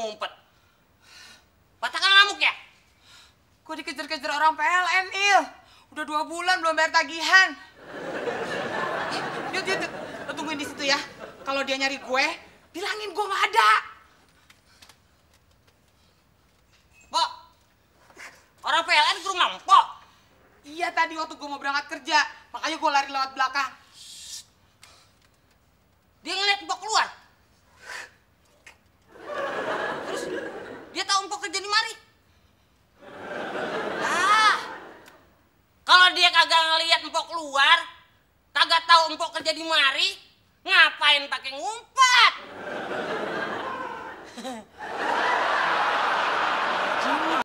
ngumpet. Patah ngamuk ya? Gue dikejar-kejar orang PLN, Il. Udah dua bulan belum bayar tagihan. Yuk, yuk, lo tungguin di situ ya. Kalau dia nyari gue, bilangin gue nggak ada. Pok, orang PLN ke rumah Pok. Iya tadi waktu gue mau berangkat kerja, makanya gue lari lewat belakang. kagak ngelihat empok keluar, kagak tahu empok kerja di mari, ngapain pakai ngumpet?